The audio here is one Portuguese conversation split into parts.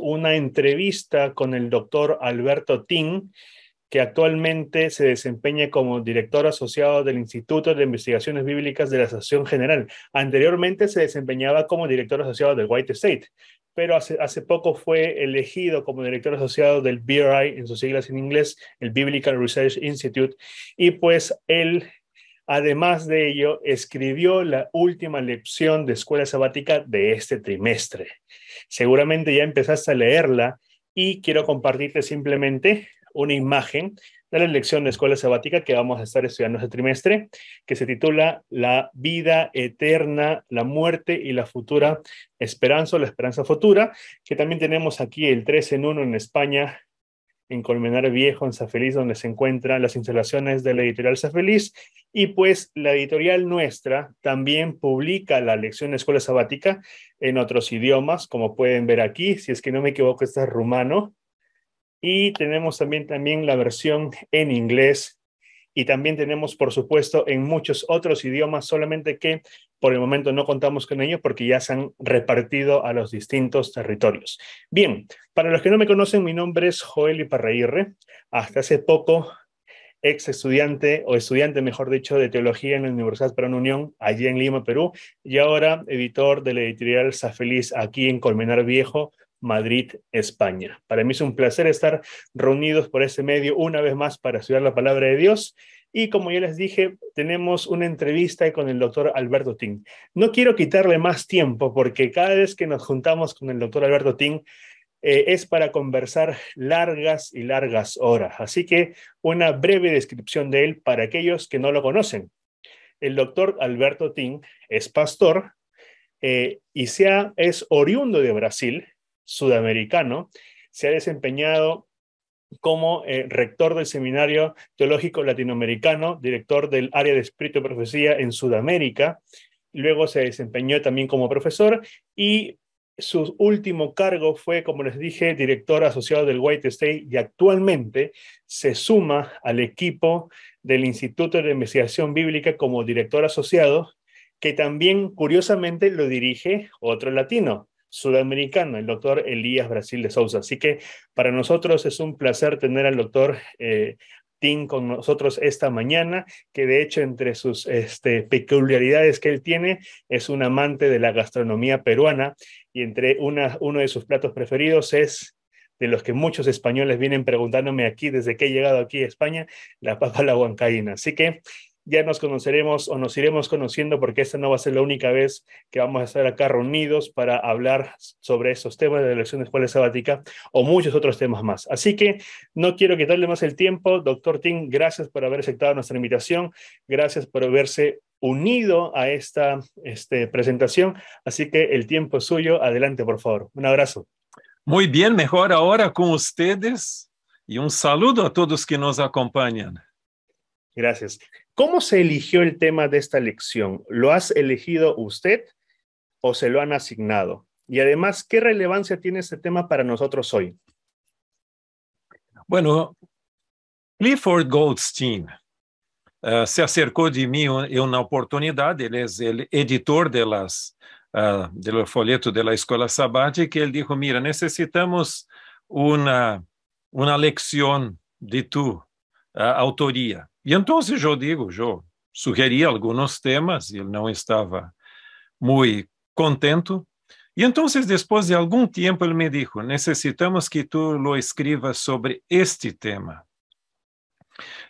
una entrevista con el doctor Alberto Ting, que actualmente se desempeña como director asociado del Instituto de Investigaciones Bíblicas de la Asociación General. Anteriormente se desempeñaba como director asociado del White State, pero hace, hace poco fue elegido como director asociado del BRI, en sus siglas en inglés, el Biblical Research Institute, y pues él Además de ello, escribió la última lección de escuela sabática de este trimestre. Seguramente ya empezaste a leerla y quiero compartirte simplemente una imagen de la lección de escuela sabática que vamos a estar estudiando este trimestre, que se titula La vida eterna, la muerte y la futura esperanza o la esperanza futura, que también tenemos aquí el 3 en 1 en España en Colmenar Viejo, en Safeliz, donde se encuentran las instalaciones de la editorial Safeliz. Y pues la editorial nuestra también publica la lección de escuela sabática en otros idiomas, como pueden ver aquí, si es que no me equivoco, está rumano. Y tenemos también, también la versión en inglés y también tenemos, por supuesto, en muchos otros idiomas, solamente que por el momento no contamos con ellos porque ya se han repartido a los distintos territorios. Bien, para los que no me conocen, mi nombre es Joel Iparrairre. Hasta hace poco ex estudiante o estudiante, mejor dicho, de teología en la Universidad Perón Unión, allí en Lima, Perú, y ahora editor de la editorial Sa aquí en Colmenar Viejo, Madrid, España. Para mí es un placer estar reunidos por este medio una vez más para estudiar la palabra de Dios. Y como ya les dije, tenemos una entrevista con el doctor Alberto Ting. No quiero quitarle más tiempo porque cada vez que nos juntamos con el doctor Alberto Ting, eh, es para conversar largas y largas horas. Así que una breve descripción de él para aquellos que no lo conocen. El doctor Alberto Ting es pastor eh, y sea, es oriundo de Brasil sudamericano, se ha desempeñado como eh, rector del Seminario Teológico Latinoamericano, director del área de Espíritu y Profecía en Sudamérica. Luego se desempeñó también como profesor y su último cargo fue, como les dije, director asociado del White State y actualmente se suma al equipo del Instituto de Investigación Bíblica como director asociado, que también curiosamente lo dirige otro latino, sudamericano, el doctor Elías Brasil de Souza. Así que para nosotros es un placer tener al doctor eh, Tim con nosotros esta mañana, que de hecho entre sus este, peculiaridades que él tiene es un amante de la gastronomía peruana y entre una, uno de sus platos preferidos es de los que muchos españoles vienen preguntándome aquí desde que he llegado aquí a España, la papa la huancaína. Así que ya nos conoceremos o nos iremos conociendo porque esta no va a ser la única vez que vamos a estar acá reunidos para hablar sobre esos temas de la elección de escuela sabática o muchos otros temas más. Así que no quiero quitarle más el tiempo. Doctor Tim, gracias por haber aceptado nuestra invitación. Gracias por haberse unido a esta este, presentación. Así que el tiempo es suyo. Adelante, por favor. Un abrazo. Muy bien, mejor ahora con ustedes y un saludo a todos que nos acompañan. Gracias. ¿Cómo se eligió el tema de esta lección? ¿Lo has elegido usted o se lo han asignado? Y además, ¿qué relevancia tiene este tema para nosotros hoy? Bueno, Clifford Goldstein eh, se acercó de mí en una oportunidad. Él es el editor de eh, los folletos de la Escuela Sabática, que él dijo, mira, necesitamos una lección de tu eh, autoría. E então eu digo, eu sugeri alguns temas, ele não estava muito contente. E então, depois de algum tempo, ele me disse: necessitamos que tu lo escrevas sobre este tema.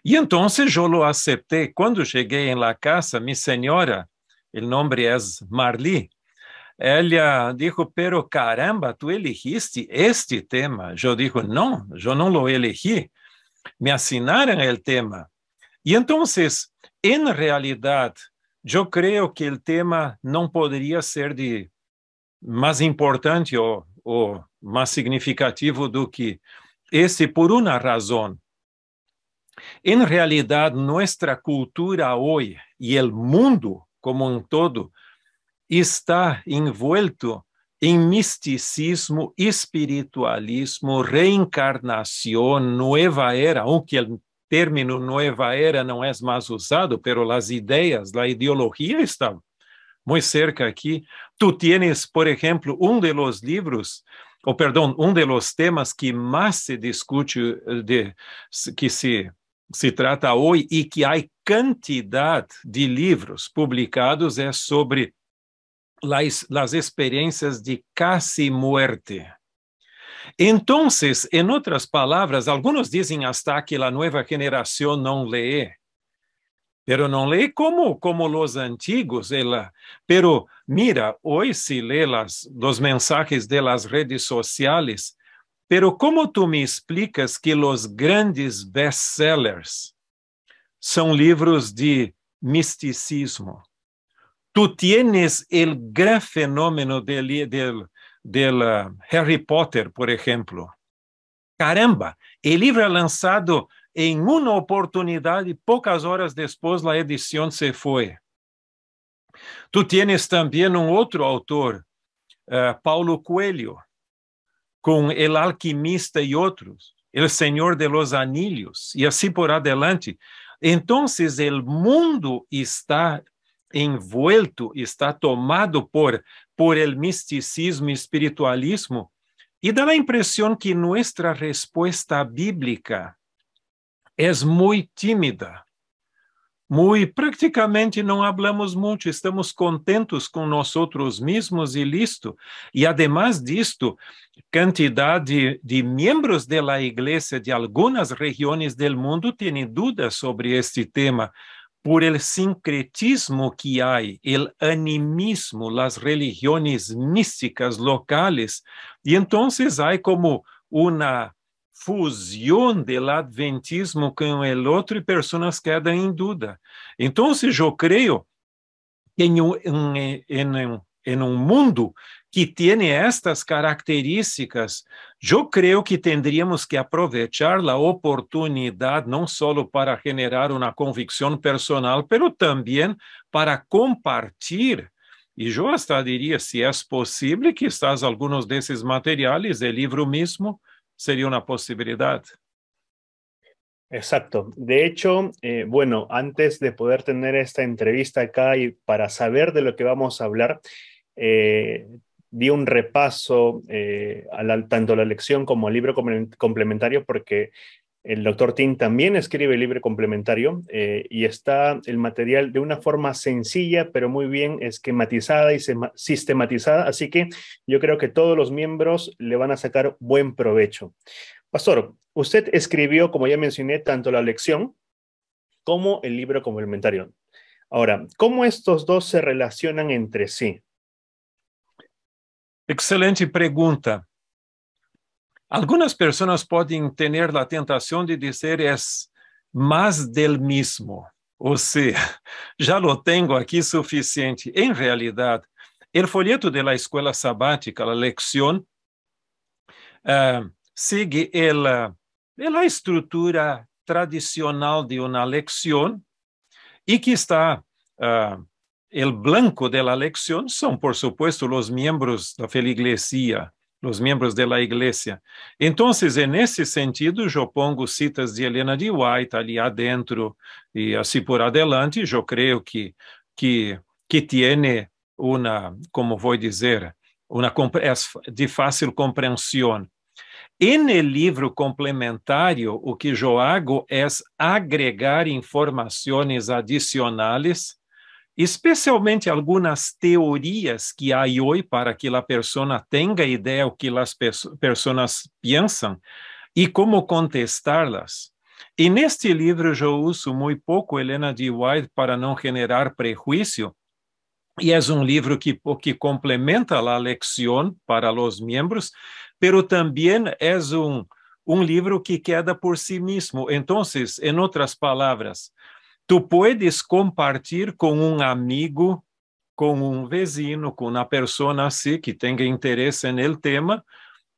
E então eu lo aceitei. Quando cheguei em la casa, minha senhora, o nome é Marli, ela disse: Pero caramba, tu elegiste este tema. Eu digo: Não, eu não lo elegi. Me assinaram o tema. E então, em realidade, eu creio que o tema não poderia ser de mais importante ou, ou mais significativo do que esse por uma razão. Em realidade, nossa cultura hoje e o mundo como um todo está envolto em misticismo, espiritualismo, reencarnação, nova era, aunque que término Nova Era não é mais usado, pero as ideias, a ideologia está muito cerca aqui. Tu tienes, por exemplo, um de los livros, ou perdão, um de los temas que mais se discute, eh, de, que se, se trata hoje e que há quantidade de livros publicados é sobre as, as experiências de quase morte então, em outras palavras, alguns dizem hasta que a nova geração não lê, pero não lê como como os antigos, ela, pero mira, hoje se lê las, los mensagens de las redes sociais, pero como tu me explicas que os grandes bestsellers são livros de misticismo? Tu tienes el gran fenômeno del, del del eh, Harry Potter, por exemplo, Caramba, o livro é lançado em uma oportunidade poucas horas depois a edição se foi. Tú tienes também um outro autor, uh, Paulo Coelho, com El Alquimista e outros, El Senhor de los Anillos, e assim por adelante. Então, o mundo está envuelto, está tomado por, por el misticismo e espiritualismo, e dá a impressão que nossa resposta bíblica é muito tímida. Muito, praticamente não hablamos muito, estamos contentos com nós outros mesmos e listo. E además disto, quantidade de, de membros da igreja de algumas regiões do mundo têm dúvidas sobre este tema por el sincretismo que há, el animismo, las religiões místicas locales, e então há como uma fusão do adventismo com o outro e pessoas quedam em dúvida. Então, eu creio que em um mundo que tiene estas características, yo creo que tendríamos que aprovechar la oportunidad no solo para generar una convicción personal, pero también para compartir. Y yo hasta diría, si es posible, quizás algunos de esos materiales del libro mismo sería una posibilidad. Exacto. De hecho, eh, bueno, antes de poder tener esta entrevista acá y para saber de lo que vamos a hablar, eh, di un repaso eh, tanto a la lección como al libro complementario porque el doctor Tin también escribe el libro complementario eh, y está el material de una forma sencilla, pero muy bien esquematizada y sistematizada. Así que yo creo que todos los miembros le van a sacar buen provecho. Pastor, usted escribió, como ya mencioné, tanto la lección como el libro complementario. Ahora, ¿cómo estos dos se relacionan entre sí? Excelente pergunta. Algumas pessoas podem ter a tentação de dizer é mais del mesmo, ou seja, já lo tenho aqui suficiente. Em realidade, o folheto de la escola sabática, a lección, uh, segue ela é a estrutura tradicional de uma lección e que está uh, el blanco de la lección son, por supuesto, los miembros da feligresía, los miembros de la iglesia. Entonces, en ese sentido, yo pongo citas de Helena de White ali adentro y así assim por adelante. Yo creo que, que, que tiene una, como vou dizer, uma de fácil compreensão. No livro complementário, o que eu hago é agregar informações adicionais especialmente algumas teorias que há hoje para que a pessoa tenha ideia o que as pessoas pensam e como contestá-las. E neste livro eu uso muito pouco Helena de White para não gerar prejuízo, e é um livro que, que complementa a leção para os membros, mas também é um, um livro que queda por si mesmo. Então, em outras palavras, Tu podes compartilhar com um amigo, com um vizinho, com uma pessoa assim que tenha interesse no tema.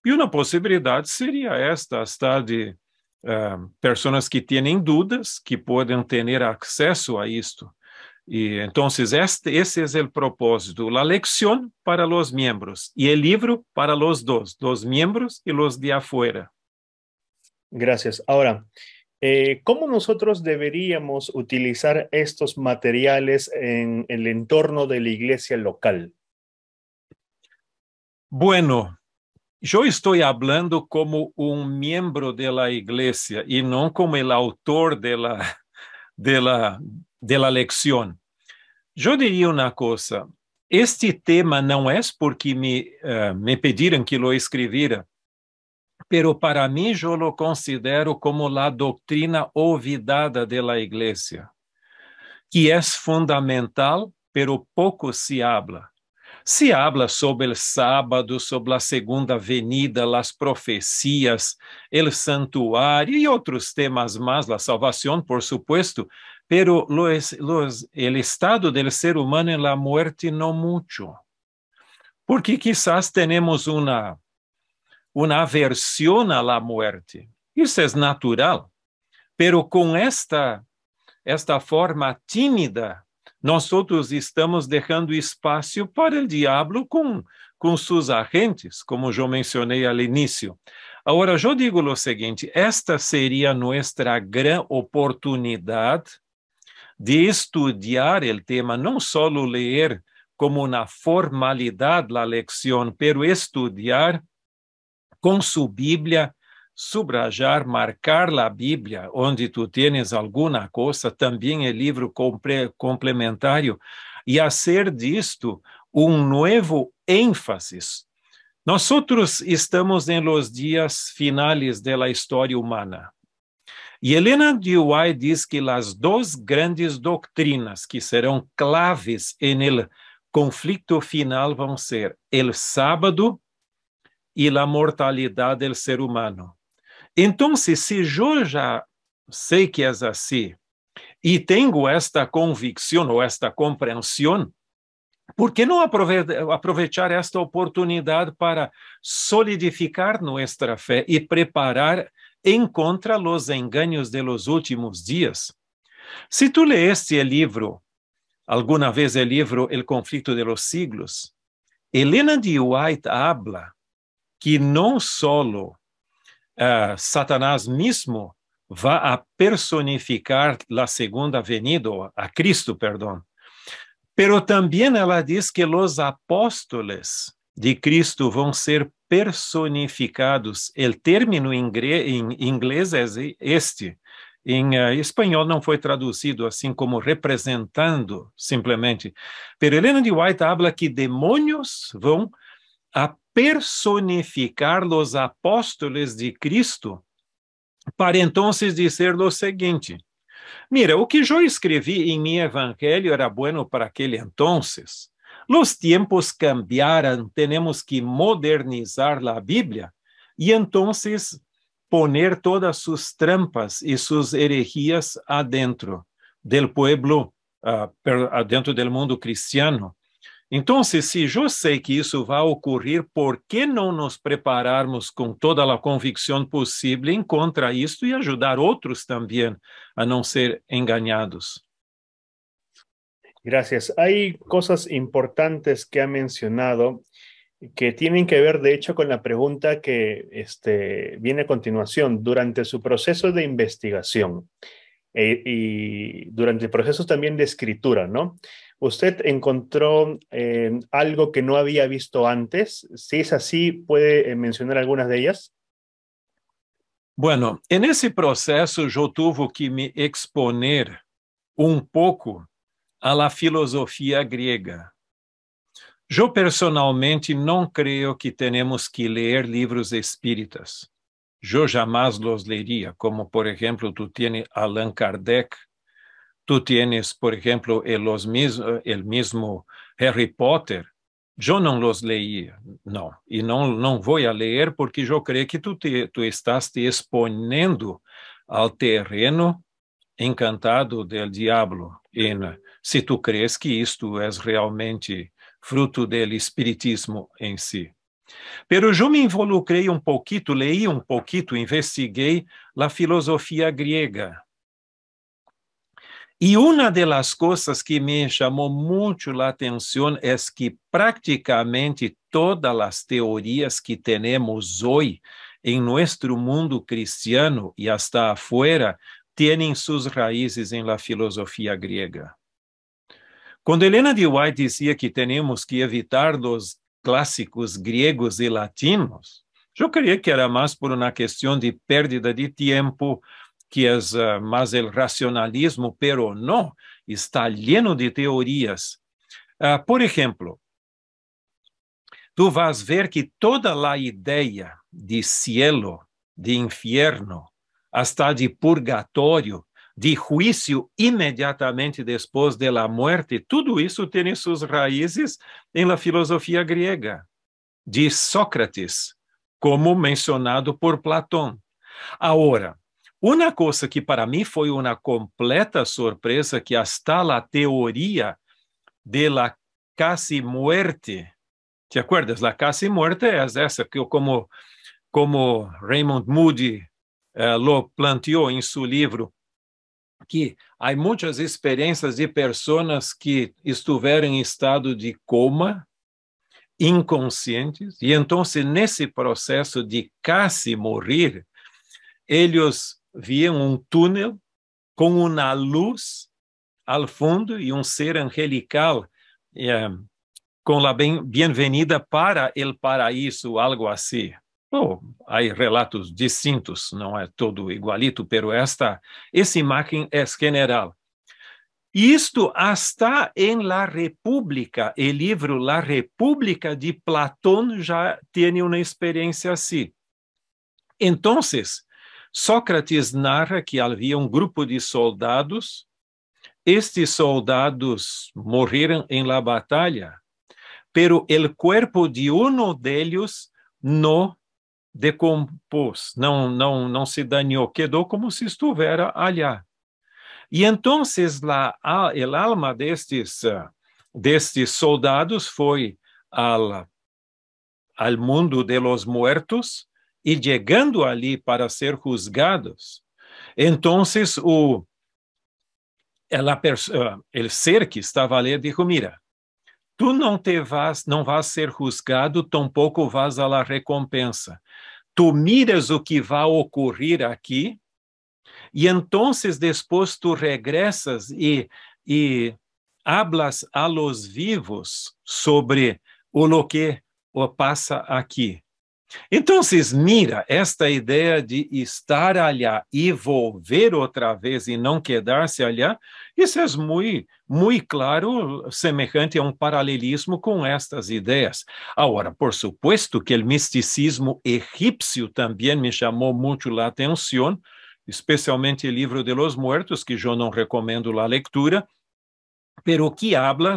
E uma possibilidade seria esta, estar de uh, eh, pessoas que têm dúvidas, que podem ter acesso a isto. E então, este, esse é o propósito: a leção para os membros e o livro para os dois, os membros e os de afuera. Gracias. Agora, Eh, ¿Cómo nosotros deberíamos utilizar estos materiales en, el entorno de la iglesia local? Bueno, yo estoy hablando como un miembro de la iglesia y no como el autor de la, lección. Yo diría una cosa, este tema no es porque me, eh, me que lo escribiera, pero para mim eu lo considero como la doctrina olvidada de la iglesia, que é fundamental, pero pouco se habla. Se habla sobre o sábado, sobre a segunda venida, as profecias, o santuário e outros temas mais, a salvação, por supuesto, pero los, los, el estado del ser humano en la muerte no mucho. Porque quizás tenemos uma uma aversão à morte. Isso é natural, pero com esta esta forma tímida, nós outros estamos deixando espaço para o diabo com com seus agentes, como eu mencionei ao início. Agora, eu digo o seguinte: esta seria nossa grande oportunidade de estudar o tema, não só ler como na formalidade a leção, pero estudar com sua Bíblia, subrajar, marcar a Bíblia, onde tu tens alguma coisa, também é livro complementário, e fazer disto um novo ênfase. Nós estamos em los dias finales da história humana. E Helena de Uai diz que as duas grandes doutrinas que serão claves en el conflito final vão ser el sábado e a mortalidade do ser humano. Então, se eu já sei que é assim e tenho esta convicção ou esta compreensão, por que não aproveitar esta oportunidade para solidificar nossa fé e preparar em contra os enganos de los últimos dias? Se tu leeste o livro, alguma vez o livro El Conflito de los Siglos, Helena de White habla que não solo uh, Satanás mesmo vá a personificar a segunda venida, a Cristo, perdão, pero também ela diz que os apóstoles de Cristo vão ser personificados. O término em inglês é este. Em uh, espanhol não foi traduzido assim como representando, simplesmente. Pero Helena de White habla que demônios vão a personificar os apóstolos de Cristo para então dizer o seguinte: Mira, o que eu escrevi em meu evangelho era bueno para aquele entonces. os tiempos cambiaram, temos que modernizar a Bíblia e então poner todas suas trampas e suas heresias adentro del pueblo, uh, adentro mundo cristiano. Entonces, si yo sé que eso va a ocurrir, por qué no nos prepararmos con toda la convicción posible en em contra y e ayudar a otros también a no ser engañados? Gracias. Hay cosas importantes que ha mencionado que tienen que ver, de hecho, con la pregunta que este, viene a continuación. Durante su proceso de investigación eh, y durante el proceso también de escritura, ¿no? ¿Usted encontró eh, algo que no había visto antes? Si es así, ¿puede eh, mencionar algunas de ellas? Bueno, en ese proceso yo tuve que me exponer un poco a la filosofía griega. Eu personalmente não creio que tenhamos que ler livros espíritas. Eu jamais los leria, como por exemplo, tu tienes Allan Kardec, Tu tienes, por ejemplo, el, mesmo, eh, el mismo Harry Potter. Yo no los leí, no, y no, no voy a leer porque yo creo que tú, te, tú estás te exponendo ao terreno encantado do diabo. se tu crees que isto é realmente fruto do espiritismo em si. Pero eu me involucrei um pouquito, leí um pouquito, investiguei a filosofia grega. E uma das coisas que me chamou muito a atenção é que praticamente todas as teorias que temos hoje em nosso mundo cristiano e até afuera têm suas raízes em la filosofia grega. Quando Helena de White dizia que temos que evitar os clássicos gregos e latinos, eu creio que era mais por uma questão de perda de tempo que es uh, ah, mas el racionalismo, pero no, está lleno de teorías. Uh, por exemplo, tu vas ver que toda a ideia de cielo, de infierno, hasta de purgatorio, de juízo imediatamente depois da morte, tudo isso tem suas raízes na filosofia grega de Sócrates, como mencionado por Platão. Agora, uma coisa que para mim foi uma completa surpresa que está a teoria de la casi muerte, ¿te acuerdas? La casi muerte é essa que como como Raymond Moody eh, lo planteou em seu livro que há muitas experiências de pessoas que estiveram em estado de coma, inconscientes, e então, nesse processo de quase morrer, eles via um túnel com uma luz ao fundo e um ser angelical eh, com a bem, bem-vinda para o paraíso, algo assim. Bom, há relatos distintos, não é todo igualito, mas esta esse imagem é general. Isto está em La República, o livro La República de Platão já tem uma experiência assim. Então, Sócrates narra que havia um grupo de soldados. Estes soldados morreram em la batalha, pero el cuerpo de uno deles no decompôs, não, não, não se danhou, quedou como se estivera allá. E então, la, el alma destes, eh, destes soldados foi al, al mundo de los muertos, e chegando ali para ser juzgados, então o ela, ah, el ser que estava ali disse: Mira, tu não te vas, não vas ser juzgado, tampouco vas à recompensa. Tu miras o que vai ocorrer aqui, e então depois tu regressas e, e hablas a los vivos sobre o lo que o passa aqui. Então, mira, esta ideia de estar ali e volver outra vez e não quedar-se ali, isso é muito, muito claro, semelhante a um paralelismo com estas ideias. Agora, por supuesto que o misticismo egípcio também me chamou muito a atenção, especialmente o livro de los Muertos, que eu não recomendo a leitura, pero que habla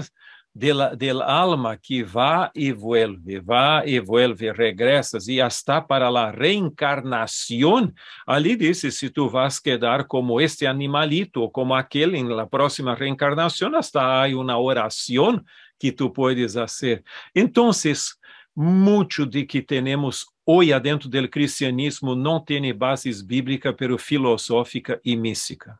del, del alma que va e vuelve, va e vuelve, regressas e está para la reencarnação. Ali disse se tu vas quedar como este animalito ou como aquele em la próxima reencarnação, está aí uma oração que tu podes fazer. Então, muito de que temos hoje dentro do cristianismo não tem bases bíblicas, pero filosófica e mística.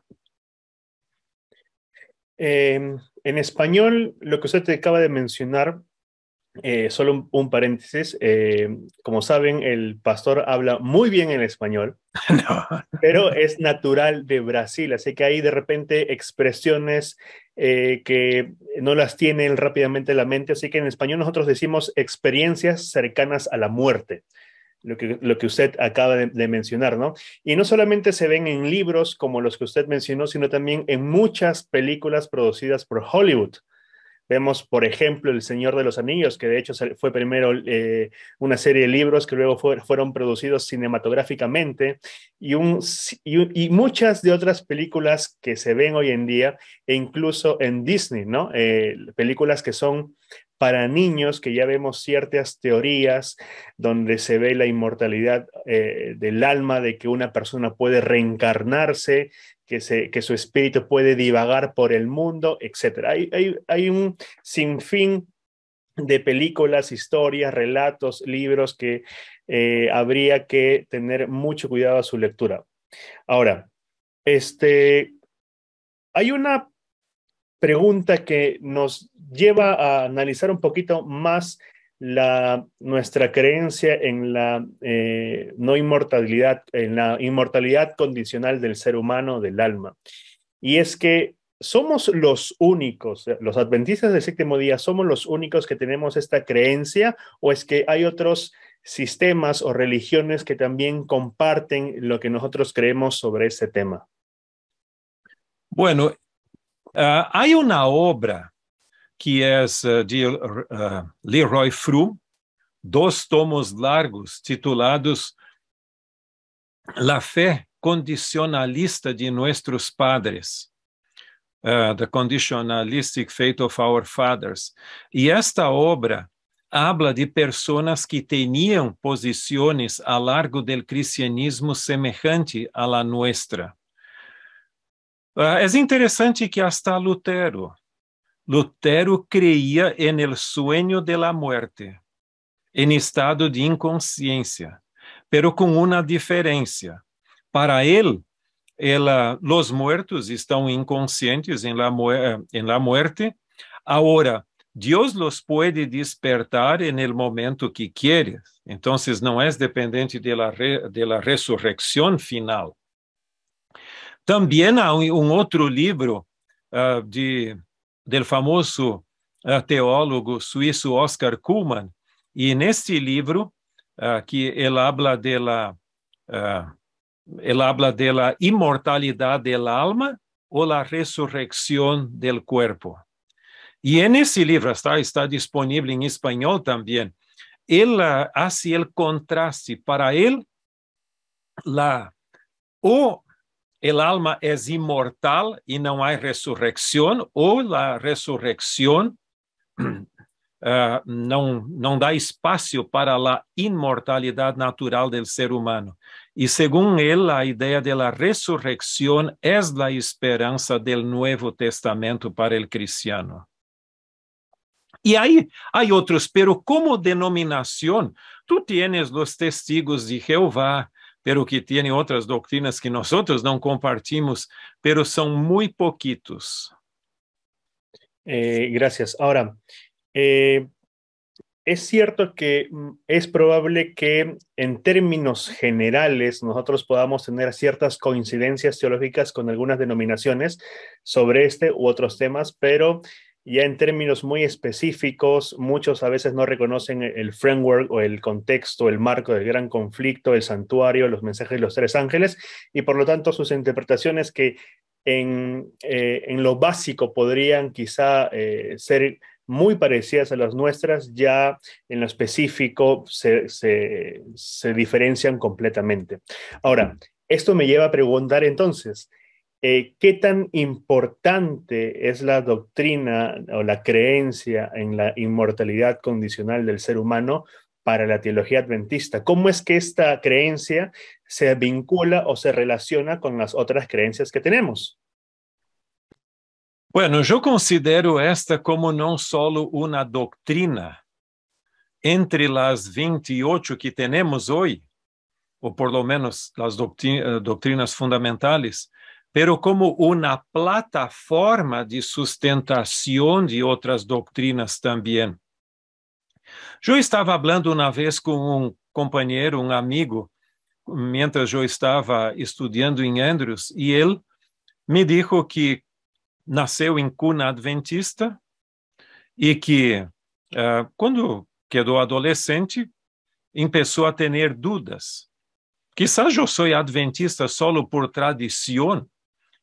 Eh, En español, lo que usted acaba de mencionar, eh, solo un, paréntesis, eh, como saben, el pastor habla muy bien en español, pero es natural de Brasil, así que hay de repente expresiones eh, que no las tienen rápidamente la mente, así que en español nosotros decimos experiencias cercanas a la muerte lo que, usted acaba de, mencionar, ¿no? Y no solamente se ven en libros como los que usted mencionó, sino también en muchas películas producidas por Hollywood. Vemos, por ejemplo, El Señor de los Anillos, que de hecho fue primero eh, una serie de libros que luego fueron producidos cinematográficamente, y, muchas de otras películas que se ven hoy en día, e incluso en Disney, ¿no? Eh, películas que son para niños, que ya vemos ciertas teorías donde se ve la inmortalidad eh, del alma, de que una persona puede reencarnarse, que, se, que su espíritu puede divagar por el mundo, etc. Hay, un sinfín de películas, historias, relatos, libros que eh, habría que tener mucho cuidado a su lectura. Ahora, este, hay una pregunta que nos lleva a analizar un poquito más la, nuestra creencia en la eh, no inmortalidad, en la inmortalidad condicional del ser humano, del alma. Y es que somos los únicos, los adventistas del séptimo día, somos los únicos que tenemos esta creencia o es que hay otros sistemas o religiones que también comparten lo que nosotros creemos sobre ese tema. Bueno, Uh, há uma obra que é de uh, Leroy Fru, dois tomos largos titulados La Fé Condicionalista de Nuestros Padres. Uh, the Conditionalistic Fate of Our Fathers. E esta obra habla de pessoas que tinham posições a largo do cristianismo semelhante à la nuestra. Ah, é interessante que até Lutero, Lutero creia em el sueño de la muerte, em estado de inconsciência, pero com uma diferença. Para ele, ela, ah, os muertos estão inconscientes em la, eh, en la muerte. Agora, Deus los pode despertar en el momento que quieres. Então, não é dependente de la, re, de la resurrección final. Também há um, outro livro uh, de do famoso uh, teólogo suíço Oscar Kuhlmann, e neste livro uh, que ele habla dela la, ele habla dela imortalidade da alma ou da ressurreição do cuerpo. E é nesse livro está, está disponível em espanhol também. Ele uh, o contraste para ele la o el alma es inmortal y no hay resurrección, o la resurrección uh, eh, não, não dá espaço para a imortalidade natural do ser humano. E segundo ele, a ideia da ressurreição é a esperança do Novo Testamento para o cristiano. E aí, há outros, pero como denominação, tu tienes os testigos de Jeová, pero que tiene otras doctrinas que nosotros no compartimos, pero son muy poquitos. Eh, gracias. Ahora, eh, es cierto que mm, es probable que en términos generales nosotros podamos tener ciertas coincidencias teológicas con algunas denominaciones sobre este u otros temas, pero ya en términos muy específicos, muchos a veces no reconocen el framework o el contexto, el marco del gran conflicto, el santuario, los mensajes de los tres ángeles, y por lo tanto sus interpretaciones que en, eh, lo básico podrían quizá eh, ser muy parecidas a las nuestras, ya en lo específico se diferencian completamente. Ahora, esto me lleva a preguntar entonces, eh, qué tan importante es la doctrina o la creencia en la inmortalidad condicional del ser humano para la teología adventista. ¿Cómo es que esta creencia se vincula o se relaciona con las otras creencias que tenemos? Bueno, yo considero esta como no solo una doctrina entre las 28 que tenemos hoy, o por lo menos las eh, doctrinas fundamentales, pero como uma plataforma de sustentação de outras doutrinas também. Eu estava falando uma vez com um companheiro, um amigo, mientras eu estava estudando em Andrews, e ele me disse que nasceu em cuna adventista e que, uh, eh, quando quedou adolescente, começou a ter dúvidas. Quizás eu sou adventista solo por tradição,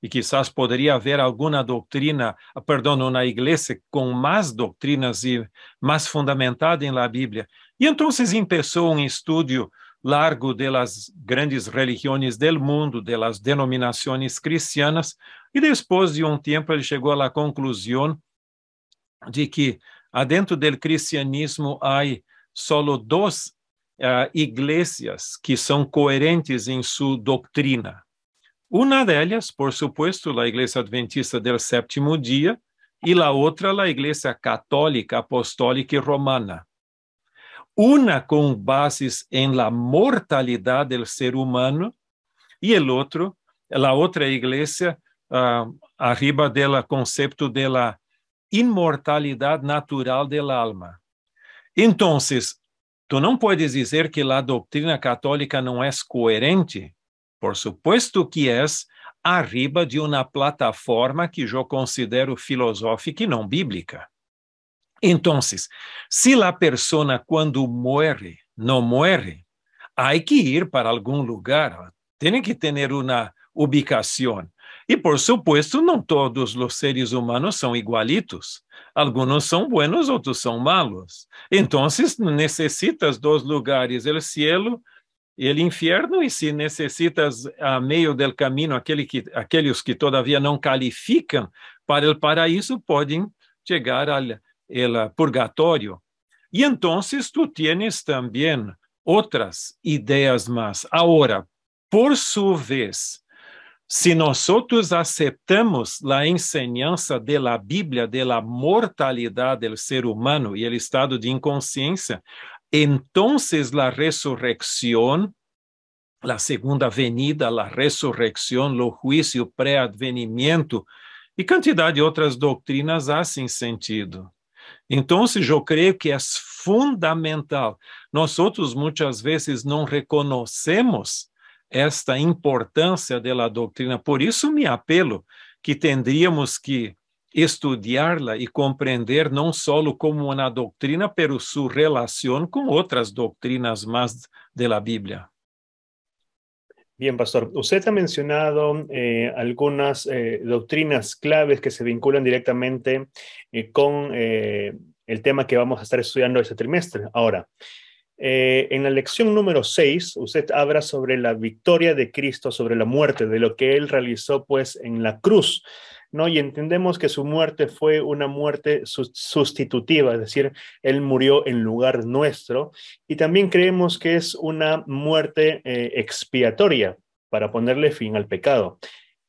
e quizás poderia haver alguma doutrina, ah, perdão, na igreja com mais doutrinas e mais fundamentada em la Bíblia. E então se começou um estudo largo das grandes religiões do mundo, das denominações cristianas, e depois de um tempo ele chegou à conclusão de que dentro do cristianismo há solo duas uh, ah, igrejas que são coerentes em sua doutrina. Uma delas, por supuesto, a Igreja Adventista del Sétimo Dia, e a outra, a Igreja Católica, Apostólica e Romana. Uma com bases em la mortalidade do ser humano e el outro, a outra Igreja uh, ah, arriba del conceito de la imortalidade natural del alma. Então, tu não podes dizer que a doutrina católica não é coerente por supuesto que és arriba de uma plataforma que eu considero filosófica e não bíblica. Então, se a pessoa, quando morre, não morre, há que ir para algum lugar, tem que ter uma ubicação. E, por supuesto, não todos os seres humanos são igualitos. Alguns são buenos, outros são malos. Então, necessitas dos lugares, o cielo o é inferno e se necessitas a ah, meio do caminho aquele que, aqueles que todavía não calificam para o paraíso podem chegar ao purgatório. E então tu tienes também outras ideias mas Agora, por sua vez, se nós aceitamos a ensinança da Bíblia de mortalidade do ser humano e o estado de inconsciência, Entonces la resurrección, la segunda venida, la resurrección, lo juicio, pré advenimento e quantidade de outras doutrinas hacen sentido. Então, eu creio que é fundamental. Nós outros muitas vezes não reconhecemos esta importância da doutrina. Por isso, me apelo que tendríamos que estudiarla y comprender no sólo como una doctrina pero su relación con otras doctrinas más de la Biblia Bien, pastor. Usted ha mencionado eh, algunas eh, doctrinas claves que se vinculan directamente eh, con el tema que vamos a estar estudiando este trimestre. Ahora, en la lección número 6, usted habla sobre la victoria de Cristo sobre la muerte, de lo que él realizó pues en la cruz. ¿no? Y entendemos que su muerte fue una muerte sustitutiva, es decir, Él murió en lugar nuestro, y también creemos que es una muerte eh, expiatoria para ponerle fin al pecado.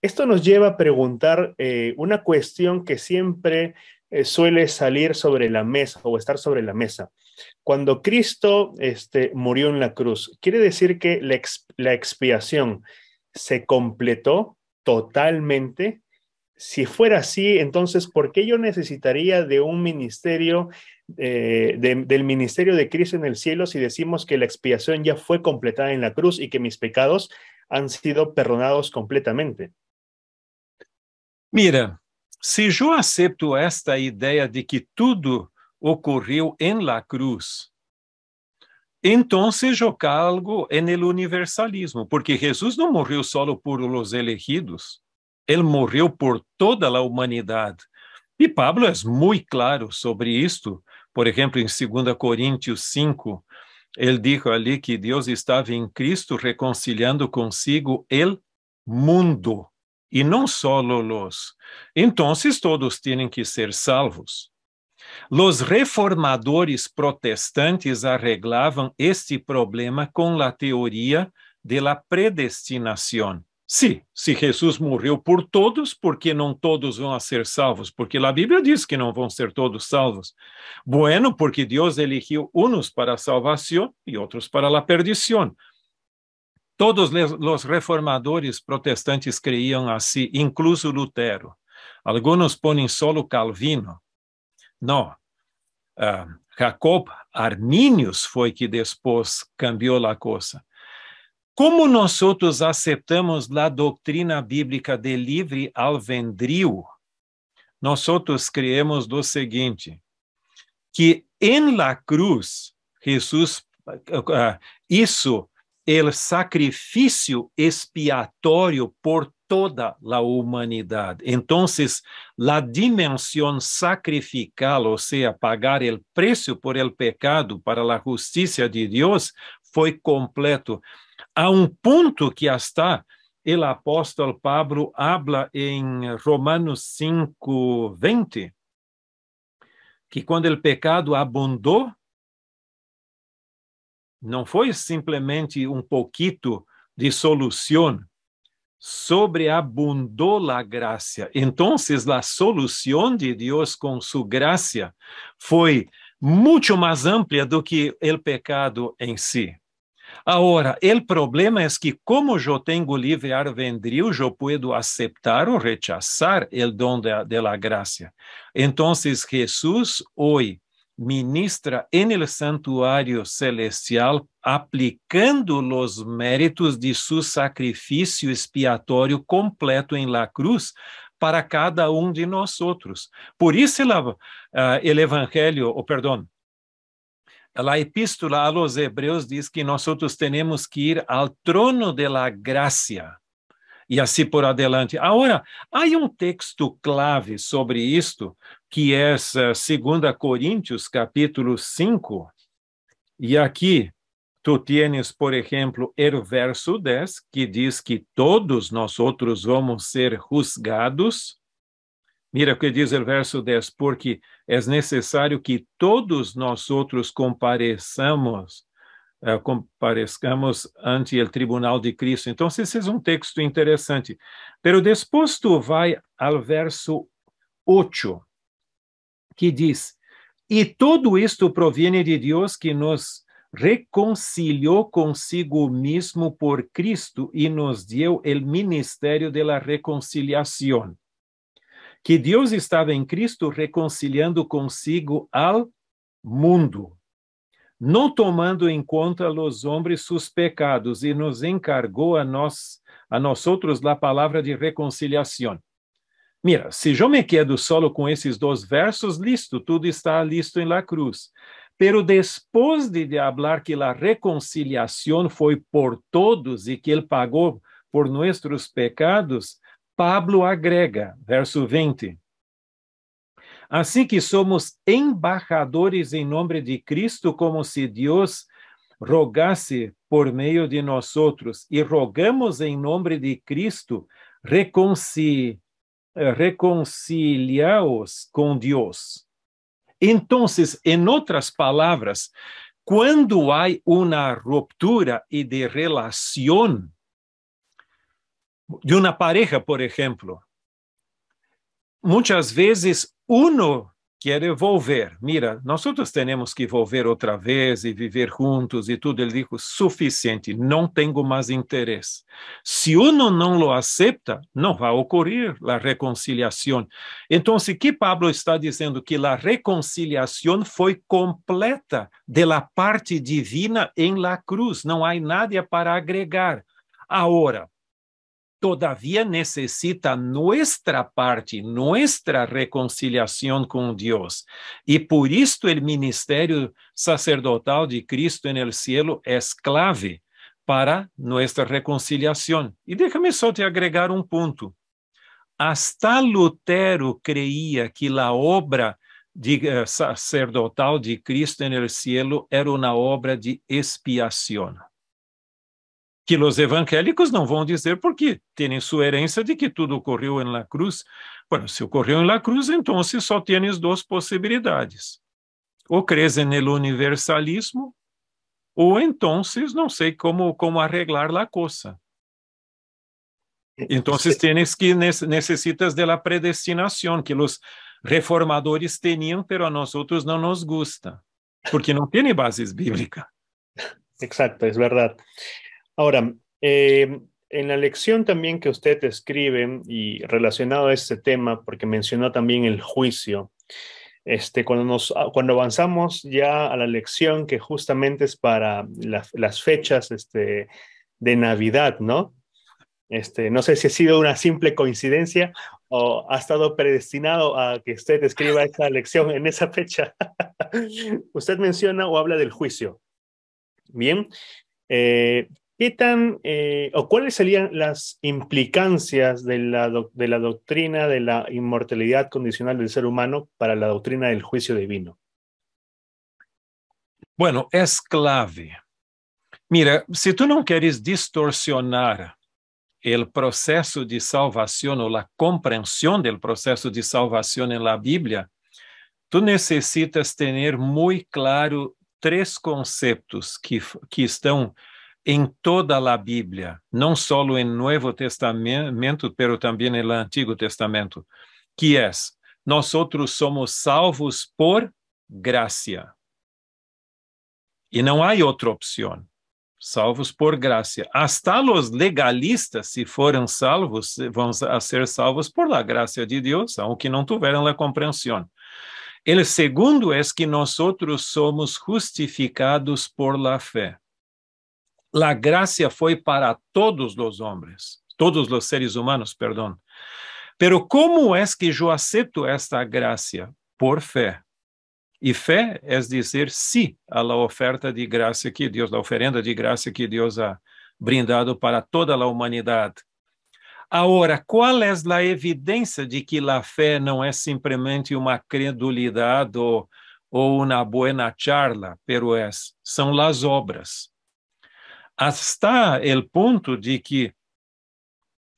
Esto nos lleva a preguntar eh, una cuestión que siempre eh, suele salir sobre la mesa o estar sobre la mesa. Cuando Cristo este, murió en la cruz, ¿quiere decir que la expiación se completó totalmente? si fuera así, entonces, ¿por qué yo necesitaría de un ministerio, eh, del ministerio de Cristo en el cielo, si decimos que la expiación ya fue completada en la cruz y que mis pecados han sido perdonados completamente? Mira, si yo acepto esta idea de que todo ocurrió en la cruz, entonces yo cargo en el universalismo, porque Jesús no murió solo por los elegidos. ele morreu por toda a humanidade. E Pablo é muito claro sobre isto. Por exemplo, em 2 Coríntios 5, ele diz ali que Deus estava em Cristo reconciliando consigo o mundo e não só los. Então, todos têm que ser salvos. Os reformadores protestantes arreglavam este problema com a teoria da predestinação. Sim, se Jesus morreu por todos, porque não todos vão a ser salvos? Porque a Bíblia diz que não vão ser todos salvos. Bueno, porque Deus eligiu uns para a salvação e outros para a perdição. Todos os reformadores protestantes creiam assim, incluso Lutero. Alguns põem solo Calvino. Não. Uh, Jacob Arminius foi que depois cambiou a coisa. Como nós outros aceitamos a doutrina bíblica de livre alvendrio, nós outros creemos do seguinte, que em la cruz, Jesus, eh, eh, isso, o sacrifício expiatório por toda a humanidade. Então, a dimensão sacrificial, ou seja, pagar o preço por el pecado para a justiça de Deus, foi completo a um ponto que está, o apóstolo Pablo habla em Romanos 5, 20, que quando o pecado abundou, não foi simplesmente um pouquinho de solução, sobreabundou a graça. Então, a solução de Deus com sua graça foi muito mais ampla do que o pecado em si. Agora, o problema é que, como eu tenho livre arbítrio, eu posso aceitar ou rechazar o dom de, de la Então, Entonces, Jesus hoje ministra en el santuário celestial, aplicando os méritos de seu sacrifício expiatório completo em la cruz para cada um de nós outros. Por isso, o uh, evangelho, ou oh, perdão, é a epístola aos Hebreus diz que nós temos que ir ao trono da graça e assim por adelante. Agora, há um texto clave sobre isto, que é 2 eh, Coríntios, capítulo 5. E aqui tu tienes, por exemplo, o verso 10, que diz que todos nós outros vamos ser juzgados. Mira o que diz o verso 10, porque é necessário que todos nós outros compareçamos, eh, compareçamos ante o tribunal de Cristo. Então, esse é um texto interessante. Pero depois tu vai ao verso 8, que diz, e tudo isto proviene de Deus que nos reconciliou consigo mesmo por Cristo e nos deu o ministério da reconciliação que Deus estava em Cristo reconciliando consigo ao mundo, não tomando em conta os homens seus pecados, e nos encargou a nós, a nós outros, a palavra de reconciliação. Mira, se eu me quedo solo com esses dois versos, listo, tudo está listo em la cruz. Pero depois de falar que a reconciliação foi por todos e que ele pagou por nossos pecados, Pablo agrega, verso 20: Assim que somos embarcadores em nome de Cristo, como se Deus rogasse por meio de nós outros, e rogamos em nome de Cristo, reconcil... Eh, reconcilia-os com Deus. Então, em outras palavras, quando há uma ruptura e de relação de uma pareja, por exemplo. Muitas vezes, uno quer volver. Mira, nós outros temos que volver outra vez e viver juntos e tudo. Ele diz: suficiente, não tenho mais interesse. Se uno não lo aceita, não vai ocorrer a reconciliação. Então, o que Pablo está dizendo que a reconciliação foi completa da parte divina em la cruz. Não há nada para agregar. Agora, todavía necesita nuestra parte, nuestra reconciliação com Deus, e por isto o ministério sacerdotal de Cristo en el cielo é clave para nuestra E deixa déjame só te agregar um ponto: Hasta Lutero creía que la obra de, eh, sacerdotal de Cristo en el cielo era una obra de expiação que os evangélicos não vão dizer porque têm sua herência de que tudo ocorreu em la cruz. Bom, se ocorreu em la cruz, então só tens duas possibilidades. Ou crees no universalismo, ou então não sei como como arreglar la coisa. Então tens que necessitas da predestinação que os reformadores tinham, pero a nós outros não nos gusta, porque não tem bases bíblica. Exato, é verdade. Ahora, eh, en la lección también que usted escribe y relacionado a este tema, porque mencionó también el juicio, este, cuando, nos, ah, cuando avanzamos ya a la lección que justamente es para las fechas este, de Navidad, ¿no? Este, no sé si ha sido una simple coincidencia o ha estado predestinado a que usted escriba esa lección en esa fecha. usted menciona o habla del juicio. Bien, eh, eh, o cuáles serían las implicancias de la, de la doctrina de la inmortalidad condicional del ser humano para la doctrina del juicio divino? Bueno, es clave. Mira, si tú no quieres distorsionar el proceso de salvación o la comprensión del proceso de salvación en la Biblia, tú necesitas tener muy claro tres conceptos que están em toda a Bíblia, não só no Novo Testamento, mas também no Antigo Testamento, que é: nós outros somos salvos por graça. E não há outra opção. Salvos por graça. Hasta os legalistas, se forem salvos, vão ser salvos por la graça de Deus, aunque não tiveram a compreensão. O segundo é que nós outros somos justificados por la fé la gracia foi para todos os homens, todos os seres humanos, perdão. Pero como é que eu aceito esta graça Por fé. E fé é dizer sim sí à oferta de graça que Deus, a oferenda de graça que Deus ha brindado para toda a humanidade. Agora, qual é a evidência de que a fé não é simplesmente uma credulidade ou, ou uma boa charla, pero é, são as obras hasta el punto de que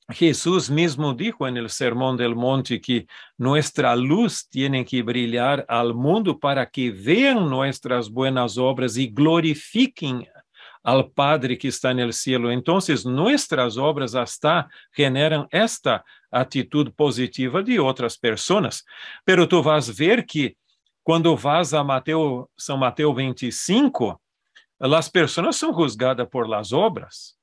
Jesús mismo dijo en el Sermón del Monte que nuestra luz tiene que brillar al mundo para que vean nuestras buenas obras y glorifiquen al Padre que está en el cielo. Entonces, nuestras obras hasta generan esta atitude positiva de otras personas. Pero tú vas ver que quando vas a Mateo, São Mateus 25, as pessoas são juzgadas por las obras.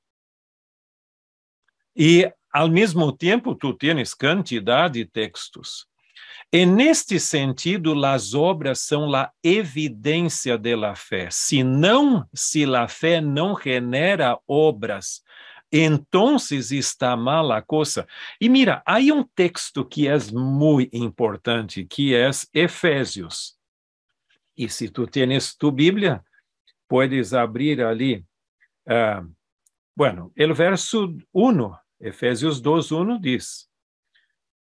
E, ao mesmo tempo, tu tens quantidade de textos. E neste sentido, as obras são a evidência da fé. Se não, se la fé não genera obras, então está mal a coisa. E mira, há um texto que é muito importante, que é Efésios. E se tu tens tu Bíblia, podes abrir ali. Uh, bueno, verso 1, Efésios 2, 1 diz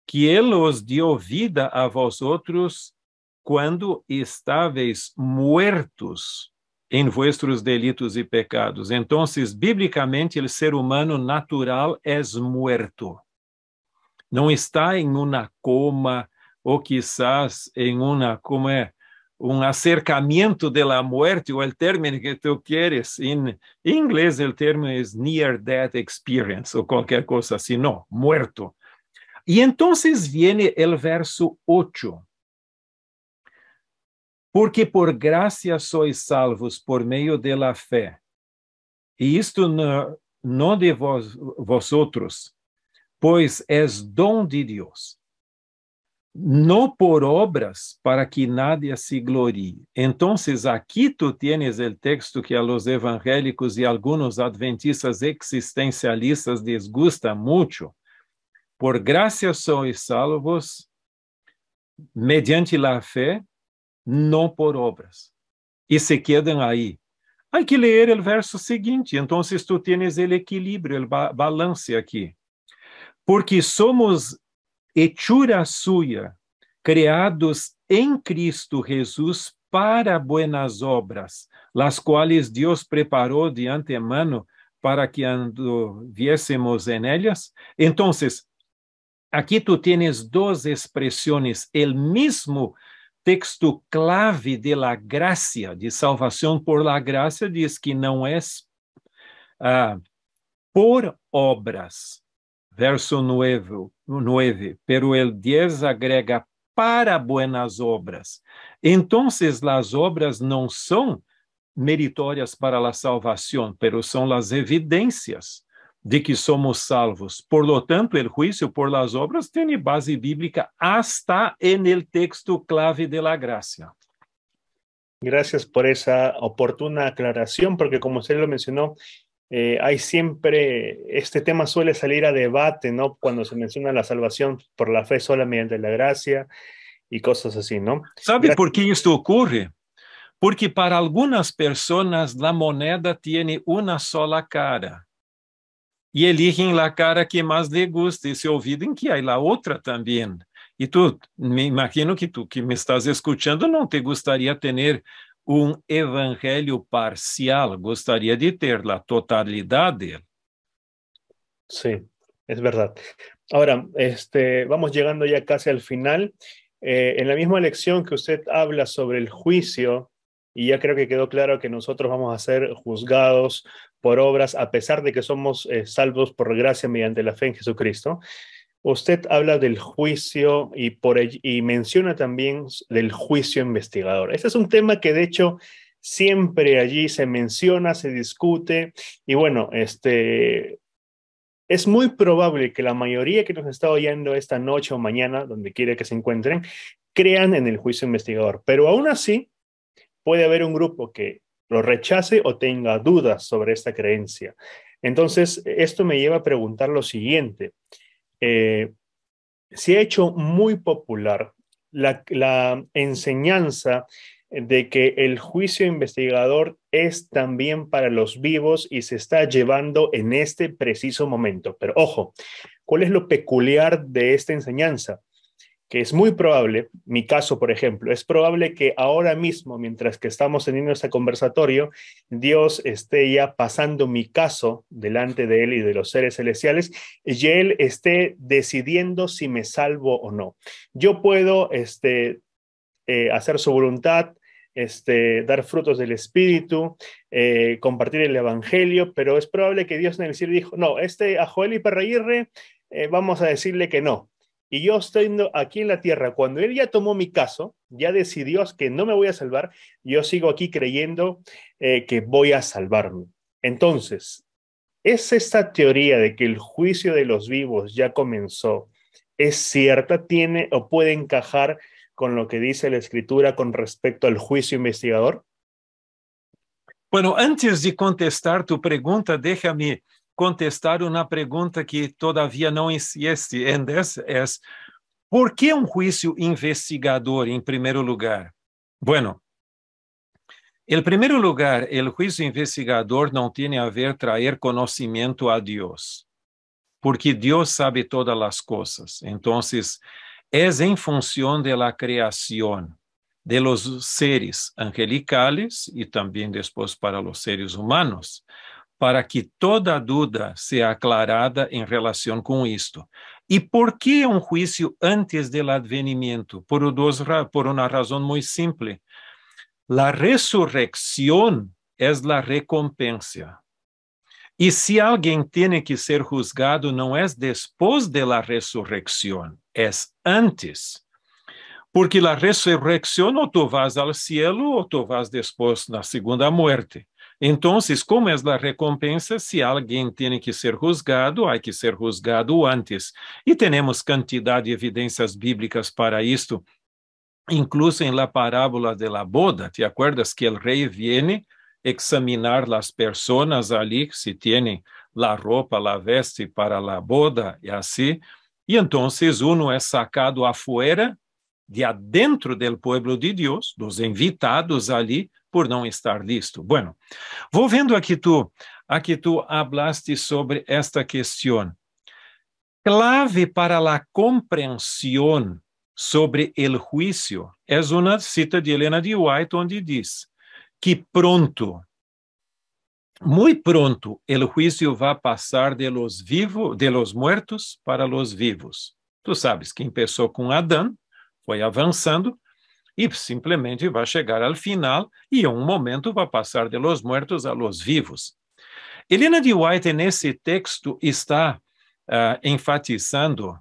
que ele os deu vida a vós outros quando estáveis mortos em vuestros delitos e pecados. Então, biblicamente, o ser humano natural é morto. Não está em uma coma, ou quizás em uma, como é, um acercamento da morte, ou o termo que tu queres, em inglês o termo é near death experience, ou qualquer coisa assim, não, morto. E então vem o verso 8. Porque por graça sois salvos por meio da fé. E isto não, de vós, outros, pois é dom de Deus não por obras para que nadie se glorie. Então, aqui tu tienes o texto que a los evangélicos e alguns adventistas existencialistas desgusta muito, Por graça sois salvos mediante la fé, não por obras. E se quedam aí. Há que ler o verso seguinte, então tu tienes o equilíbrio, el balance aqui. Porque somos Echura suya, criados em Cristo Jesus para buenas obras, las quais Deus preparou de antemano para que anduviésemos en ellas. Entonces, aqui tu tienes duas expressões, el mesmo texto clave de la gracia, de salvação por la gracia, diz que não é por obras, Verso 9, Pero el 10 agrega para buenas obras. Então, as obras não são meritórias para a salvação, pero são as evidências de que somos salvos. Por lo tanto, el juicio por las obras tem base bíblica hasta en el texto clave de la gracia. Gracias por esa oportuna aclaración, porque como usted lo mencionó, Eh, hay siempre, este tema suele salir a debate, ¿no? Cuando se menciona la salvación por la fe sola mediante la gracia y cosas así, ¿no? ¿Sabe por qué esto ocurre? Porque para algunas personas la moneda tiene una sola cara y eligen la cara que más les gusta y se olviden que hay la otra también. Y tú, me imagino que tú que me estás escuchando no te gustaría tener un um evangelio parcial, gustaría de ter totalidad totalidad Sí, es verdad. Ahora, este, vamos llegando ya casi al final. Eh, en la misma lección que usted habla sobre el juicio, y ya creo que quedó claro que nosotros vamos a ser juzgados por obras, a pesar de que somos eh, salvos por gracia mediante la fe en Jesucristo, Usted habla del juicio y, menciona también del juicio investigador. Este es un tema que de hecho siempre allí se menciona, se discute y bueno, este, es muy probable que la mayoría que nos está oyendo esta noche o mañana, donde quiera que se encuentren, crean en el juicio investigador. Pero aún así, puede haber un grupo que lo rechace o tenga dudas sobre esta creencia. Entonces, esto me lleva a preguntar lo siguiente. Eh, se ha hecho muy popular la enseñanza de que el juicio investigador es también para los vivos y se está llevando en este preciso momento. Pero ojo, ¿cuál es lo peculiar de esta enseñanza? que es muy probable, mi caso por ejemplo, es probable que ahora mismo, mientras que estamos teniendo este conversatorio, Dios esté ya pasando mi caso delante de Él y de los seres celestiales, y Él esté decidiendo si me salvo o no. Yo puedo este, eh, hacer su voluntad, este, dar frutos del Espíritu, eh, compartir el Evangelio, pero es probable que Dios en el cielo dijo, no, este a Joel y eh, vamos a decirle que no, y yo estoy aquí en la tierra, cuando Él ya tomó mi caso, ya decidió que no me voy a salvar, yo sigo aquí creyendo eh, que voy a salvarme. Entonces, ¿es esta teoría de que el juicio de los vivos ya comenzó? ¿Es cierta? ¿Tiene o puede encajar con lo que dice la Escritura con respecto al juicio investigador? Bueno, antes de contestar tu pregunta, déjame contestaram na pergunta que todavia não existe ainda, é por que um juízo investigador em primeiro lugar? Bueno, em primeiro lugar, o juízo investigador não tem a ver trazer conhecimento a Deus, porque Deus sabe todas as coisas. Então, é em função da criação de los seres angelicales e também depois para os seres humanos para que toda dúvida seja aclarada em relação com isto. E por que um juízo antes do advenimento? Por, dos, por uma razão muito simples. A ressurreição é a recompensa. E se alguém tem que ser juzgado, não é depois da ressurreição, é antes. Porque a ressurreição, ou tu vas ao cielo, ou tu vas depois na segunda morte. Então, como é a recompensa? Se alguém tem que ser juzgado, há que ser juzgado antes. E temos quantidade de evidências bíblicas para isto, incluso em la parábola de la boda. Te acordas que o rei viene examinar as pessoas ali, se têm la roupa, la veste para la boda e assim. E então, um é sacado afuera de adentro del pueblo de Deus, dos invitados ali, por não estar listo. Bueno, volviendo a que tu, a que tu hablaste sobre esta questão. Clave para la compreensão sobre el juicio é uma cita de Helena de White, onde diz que pronto, muito pronto, el juicio vai passar de los vivos, de los muertos para los vivos. Tu sabes que começou com Adão, foi avançando e simplesmente vai chegar ao final e em um momento vai passar de los muertos a los vivos. Helena de White, nesse texto, está uh, enfatizando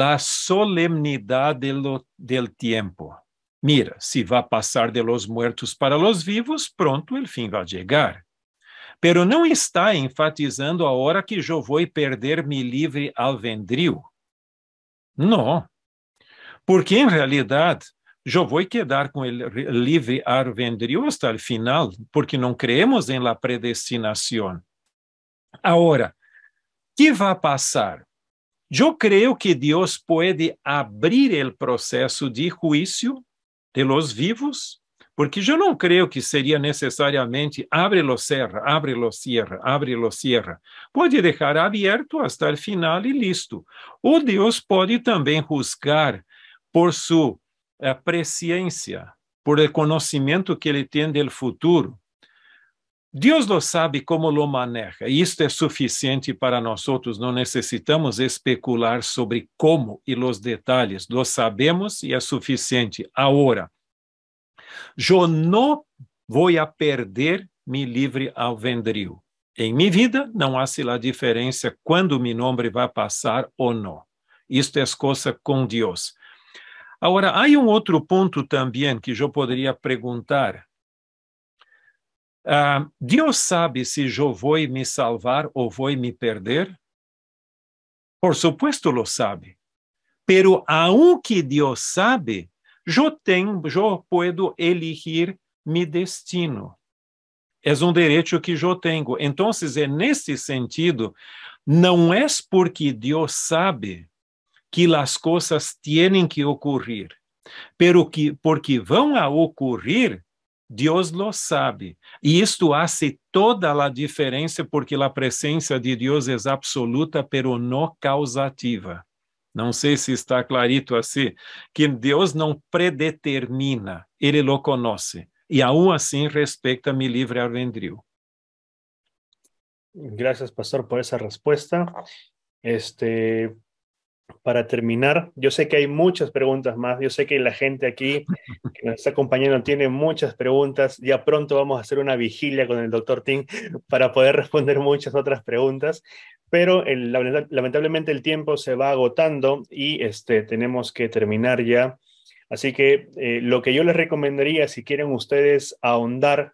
a solemnidade do, del tempo. Mira, se vai passar de los muertos para los vivos, pronto, o fim vai chegar. Pero não está enfatizando a hora que eu vou perder me livre albedrío. Não, porque, em realidade, eu vou quedar com ele livre arbítrio até o final, porque não creemos em la predestinação. Agora, o que vai passar? Eu creio que Deus pode abrir o processo de juízo de los vivos, porque eu não creio que seria necessariamente abre-lo, serra, abre-lo, serra, abre-lo, serra. Pode deixar aberto até o final e listo. Ou Deus pode também juzgar por sua eh, presciência, por o conhecimento que ele tem do futuro. Deus não sabe como lo maneja, e isto é suficiente para nós outros, não necessitamos especular sobre como e os detalhes, nós sabemos e é suficiente. Agora, eu não vou a perder me livre ao vendrio. Em minha vida, não há se lá diferença quando meu nome vai passar ou não. Isto é coisa com Deus. Agora, há um outro ponto também que eu poderia perguntar. Ah, Deus sabe se eu vou me salvar ou vou me perder? Por supuesto, lo sabe. Pero aunque Deus sabe, eu tenho, eu posso elegir meu destino. É um direito que eu tenho. Então, é nesse sentido, não é porque Deus sabe que as coisas têm que ocorrer, pero que porque vão a ocorrer, Deus lo sabe. E isto hace toda a diferença porque a presença de Deus é absoluta, pero não causativa. Não sei se está clarito assim, que Deus não predetermina, ele lo conoce e aún assim respeita mi livre albedrío. Graças pastor, por essa resposta. Este, para terminar, yo sé que hay muchas preguntas más, yo sé que la gente aquí que nos está acompañando tiene muchas preguntas, ya pronto vamos a hacer una vigilia con el doctor Ting para poder responder muchas otras preguntas, pero lamentablemente el tiempo se va agotando y este, tenemos que terminar ya. Así que eh, lo que yo les recomendaría, si quieren ustedes ahondar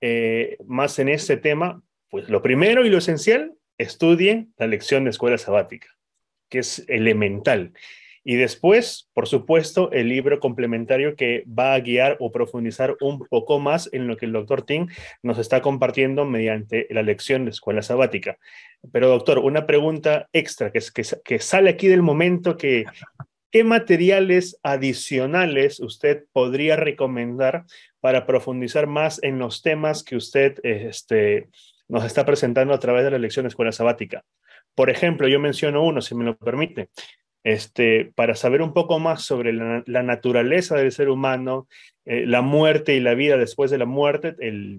eh, más en este tema, pues lo primero y lo esencial, estudien la lección de escuela sabática que es elemental. Y después, por supuesto, el libro complementario que va a guiar o profundizar un poco más en lo que el doctor Ting nos está compartiendo mediante la lección de escuela sabática. Pero doctor, una pregunta extra que, que, que sale aquí del momento que... ¿Qué materiales adicionales usted podría recomendar para profundizar más en los temas que usted este, nos está presentando a través de la lección de escuela sabática? Por ejemplo, yo menciono uno, si me lo permite. Este, para saber un poco más sobre la, naturaleza del ser humano, eh, la muerte y la vida después de la muerte, el,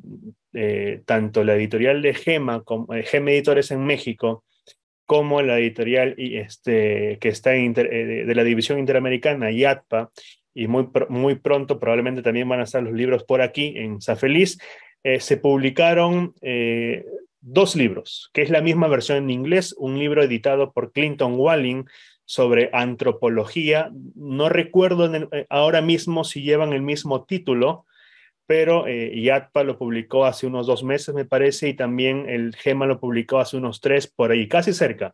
eh, tanto la editorial de Gema, como, eh, Gema Editores en México, como la editorial y este, que está de, la división interamericana, IATPA, y muy, muy pronto probablemente también van a estar los libros por aquí en Safeliz, se publicaron dos libros, que es la misma versión en inglés, un libro editado por Clinton Walling sobre antropología. No recuerdo eh, ahora mismo si llevan el mismo título, pero eh, lo publicó hace unos dos meses, me parece, y también el GEMA lo publicó hace unos tres, por ahí, casi cerca.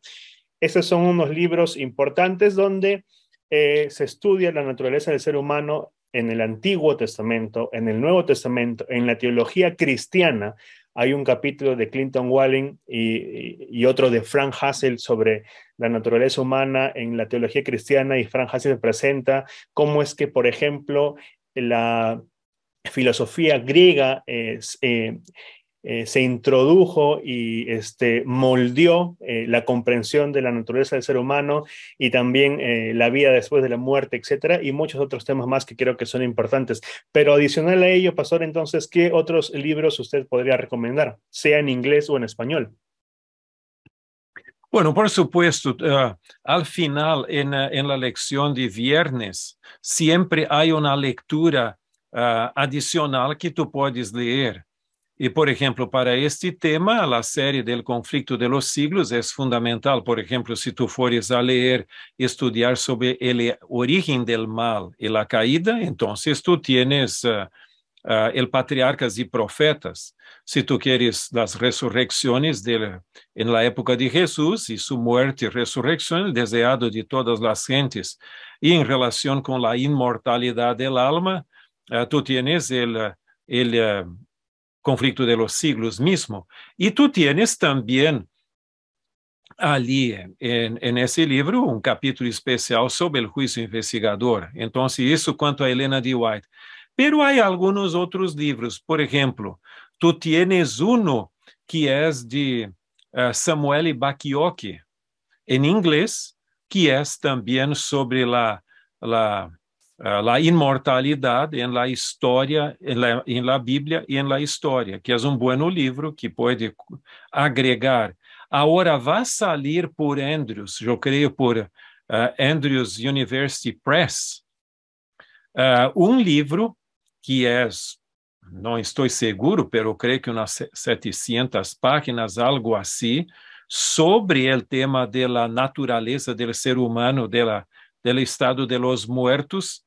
Esos son unos libros importantes donde eh, se estudia la naturaleza del ser humano en el Antiguo Testamento, en el Nuevo Testamento, en la teología cristiana, hay un capítulo de Clinton Walling y, otro de Frank Hassel sobre la naturaleza humana en la teología cristiana y Frank Hassel presenta cómo es que, por ejemplo, la filosofía griega es, eh, eh, se introdujo y este, moldeó eh, la comprensión de la naturaleza del ser humano y también eh, la vida después de la muerte, etcétera, y muchos otros temas más que creo que son importantes. Pero adicional a ello, Pastor, entonces, ¿qué otros libros usted podría recomendar, sea en inglés o en español? Bueno, por supuesto, al final, en, la lección de viernes, siempre hay una lectura adicional que tú puedes leer. E, por exemplo, para este tema, a série del conflito de los siglos é fundamental. Por exemplo, se tu fores a ler, estudar sobre el origen del mal e la caída, então tu tienes uh, uh, el patriarcas e profetas. Se tu queres das ressurreições de, en la época de Jesus e sua morte e ressurreição, desejado de todas as gentes, e em relação com a imortalidade del alma, uh, eh, tu tienes el el conflicto de los siglos mismo. Y tú tienes también ali en, en esse livro um capítulo especial sobre o juízo investigador. Então, isso quanto a Helena D. White. Pero há alguns outros livros, por exemplo, tu tienes uno que é de uh, Samuel Bacchiocchi, em inglês, que é também sobre la a ah, la inmortalidade em la história, em la, la Bíblia e em la história, que é um bom livro que pode agregar. Agora vai sair por Andrews, eu creio por uh, Andrews University Press, uh, um livro que é, não estou seguro, mas creio que umas 700 páginas, algo assim, sobre o tema da natureza do ser humano, do estado de los muertos,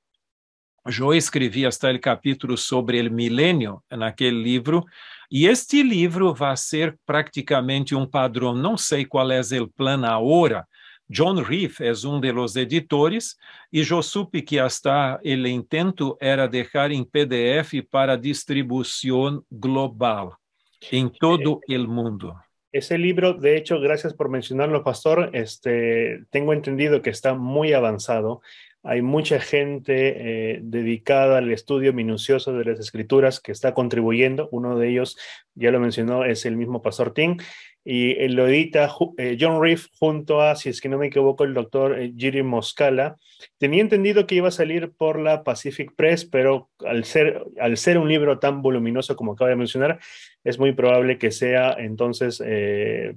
eu escrevia até o capítulo sobre o milênio naquele livro, e este livro vai ser praticamente um padrão. Não sei qual é o plano agora. John Reeve é um dos editores e eu supe que até o intento era deixar em PDF para distribuição global em todo o eh, mundo. Ese libro, de hecho, gracias por mencionarlo, Pastor. Este, tengo entendido que está muy avanzado Hay mucha gente eh, dedicada al estudio minucioso de las escrituras que está contribuyendo. Uno de ellos, ya lo mencionó, es el mismo Pastor Ting y eh, lo edita eh, John Reef junto a, si es que no me equivoco, el doctor eh, Jiri Moscala. Tenía entendido que iba a salir por la Pacific Press, pero al ser, al ser un libro tan voluminoso como acaba de mencionar, es muy probable que sea entonces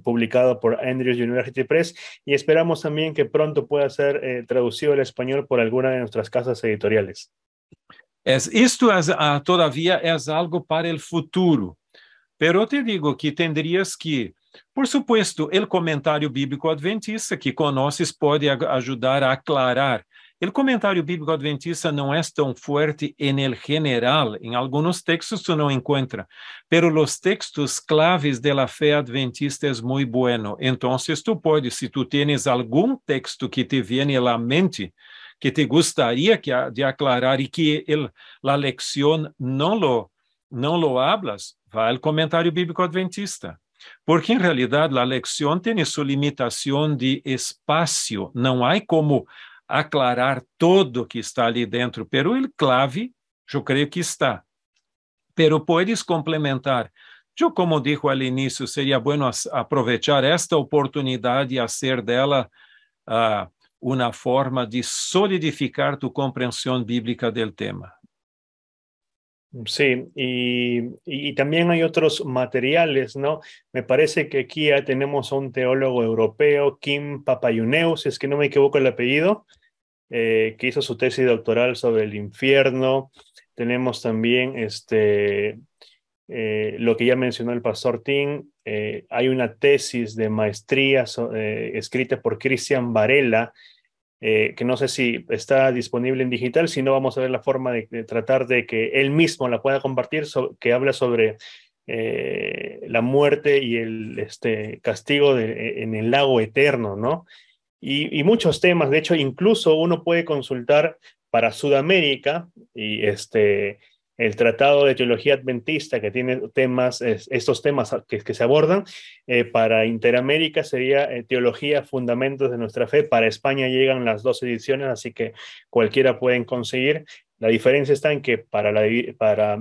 publicado por Andrews University Press y esperamos también que pronto pueda ser traducido al español por alguna de nuestras casas editoriales. Es, esto ah, todavía es algo para el futuro, pero te digo que tendrías que Por supuesto, o comentário bíblico adventista, que conosco pode ajudar a aclarar. O comentário bíblico adventista não é tão forte em el general, em alguns textos tu não encontra, pero los textos claves de la fe adventista es muy bueno. se tu podes, se tu tienes algum texto que te viene à mente, que te gostaria que, de aclarar e que el, la lección não lo, não lo hablas, vá ao comentário bíblico adventista porque em realidade a leção tem sua limitação de espaço, não há como aclarar todo o que está ali dentro, pero el clave, eu creio que está. Pero podes complementar. Eu, como dijo al início, seria bueno aproveitar esta oportunidade e fazer dela uh, ah, uma forma de solidificar tu compreensão bíblica del tema. Sí, y, también hay otros materiales, ¿no? Me parece que aquí ya tenemos a un teólogo europeo, Kim Papayuneu, si es que no me equivoco el apellido, eh, que hizo su tesis doctoral sobre el infierno. Tenemos también este, eh, lo que ya mencionó el pastor Tim, eh, hay una tesis de maestría escrita por Cristian Varela, eh, que no sé si está disponible en digital, si no vamos a ver la forma de, tratar de que él mismo la pueda compartir, que habla sobre eh, la muerte y el este, castigo e, en el lago eterno, ¿no? y, muchos temas, de hecho, incluso uno puede consultar para Sudamérica y este, el Tratado de Teología Adventista, que tiene temas, estos temas que, se abordan, eh, para Interamérica sería eh, Teología, Fundamentos de nuestra Fe, para España llegan las dos ediciones, así que cualquiera pueden conseguir. La diferencia está en que para la, para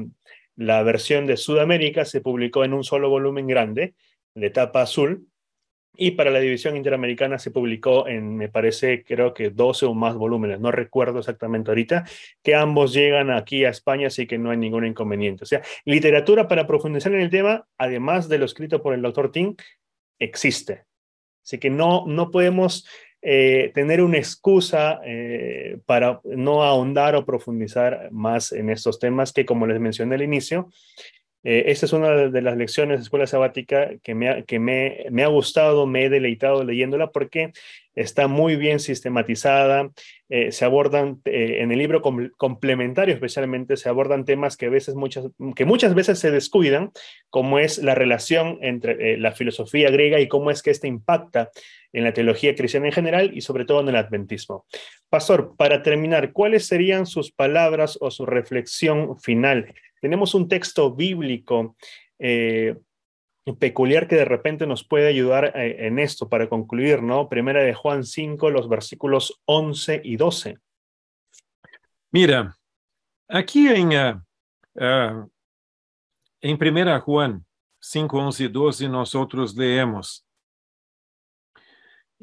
la versión de Sudamérica se publicó en un solo volumen grande, de tapa azul, y para la división interamericana se publicó en, me parece, creo que 12 o más volúmenes, no recuerdo exactamente ahorita, que ambos llegan aquí a España, así que no hay ningún inconveniente. O sea, literatura para profundizar en el tema, además de lo escrito por el doctor Ting, existe. Así que no, no podemos eh, tener una excusa eh, para no ahondar o profundizar más en estos temas que, como les mencioné al inicio, eh, esta es una de las lecciones de escuela sabática que, me ha gustado, me he deleitado leyéndola porque está muy bien sistematizada, eh, se abordan eh, en el libro complementario especialmente, se abordan temas que, a veces muchas, que muchas veces se descuidan, como es la relación entre eh, la filosofía griega y cómo es que esta impacta en la teología cristiana en general y sobre todo en el adventismo. Pastor, para terminar, ¿cuáles serían sus palabras o su reflexión final? Tenemos un texto bíblico peculiar que de repente nos puede ayudar eh, en esto para concluir, ¿no? Primera de Juan 5, los versículos 11 y 12. Mira, aquí en, eh, eh, en Primera Juan 5, 11 y 12 nosotros leemos,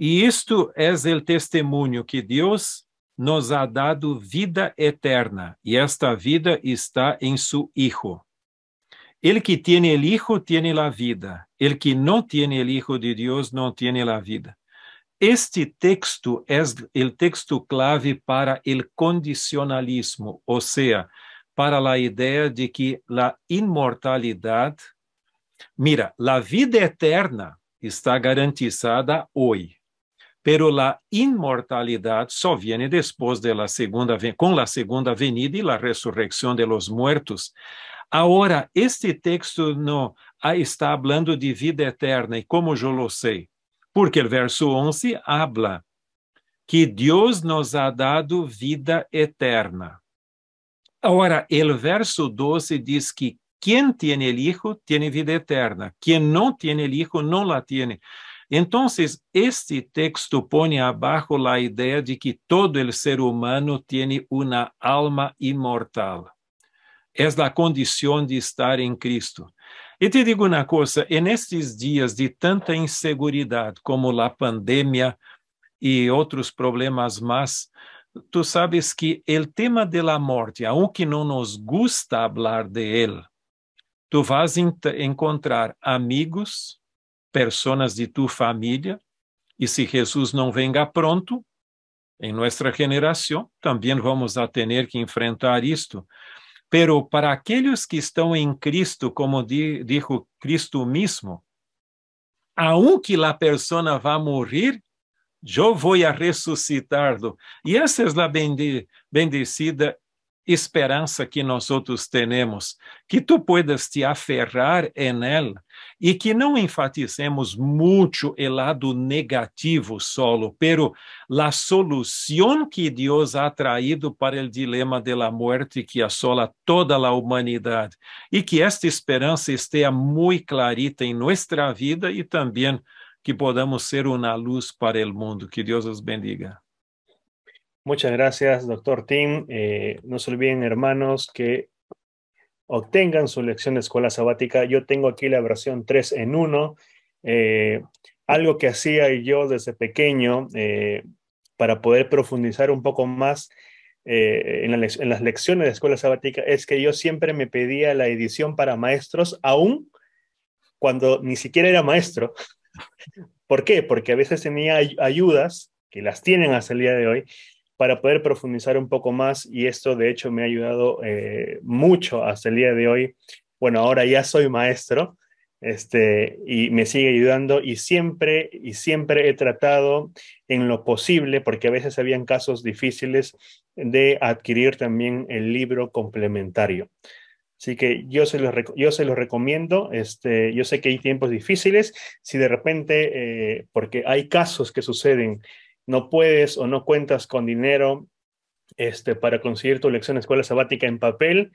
y esto es el testimonio que Dios nos ha dado vida eterna, y esta vida está en su Hijo. El que tem o Hijo tem a vida. El que não tem o Hijo de Deus não tem a vida. Este texto é o texto clave para o condicionalismo, ou seja, para a ideia de que a imortalidade, mira, a vida eterna está garantizada hoje, pero a imortalidade só vem depois de la segunda, com a segunda venida e a ressurreição de los muertos. Agora, este texto não está falando de vida eterna, e como eu lo sei? Porque o verso 11 habla que Deus nos ha dado vida eterna. Agora, o verso 12 diz que quem tem o Hijo tem vida eterna, quem não tem o Hijo não la tem. Então, este texto põe abaixo a ideia de que todo o ser humano tem uma alma imortal é a condição de estar em Cristo. E te digo uma coisa: é nestes dias de tanta inseguridade, como a pandemia e outros problemas mais, tu sabes que o tema da morte, que não nos gusta falar de ele, tu vas encontrar amigos, pessoas de tu família, e se Jesus não venga pronto, em nossa geração, também vamos a ter que enfrentar isto. Pero para aqueles que estão em Cristo, como diz dijo Cristo mesmo, um que a persona vá morrer, eu vou a ressuscitar-lo. E essa é a bendecida esperança que nós outros temos, que tu puedas te aferrar en ela e que não enfatizemos muito o lado negativo solo, pero la solução que Deus ha traído para o dilema de la muerte que assola toda a humanidade e que esta esperança esteja muito clarita em nossa vida e também que podamos ser uma luz para o mundo. Que Deus os bendiga. Muchas gracias, doctor Tim. Eh, no se olviden, hermanos, que obtengan su lección de escuela sabática. Yo tengo aquí la versión 3 en 1. Eh, algo que hacía yo desde pequeño eh, para poder profundizar un poco más en, las lecciones de escuela sabática es que yo siempre me pedía la edición para maestros, aún cuando ni siquiera era maestro. ¿Por qué? Porque a veces tenía ayudas, que las tienen hasta el día de hoy, para poder profundizar un poco más y esto de hecho me ha ayudado eh, mucho hasta el día de hoy. Bueno, ahora ya soy maestro este, y me sigue ayudando y siempre y siempre he tratado en lo posible, porque a veces habían casos difíciles, de adquirir también el libro complementario. Así que yo se los, yo se recomiendo. Este, yo sé que hay tiempos difíciles. Si de repente, eh, porque hay casos que suceden no puedes o no cuentas con dinero este, para conseguir tu lección de escuela sabática en papel,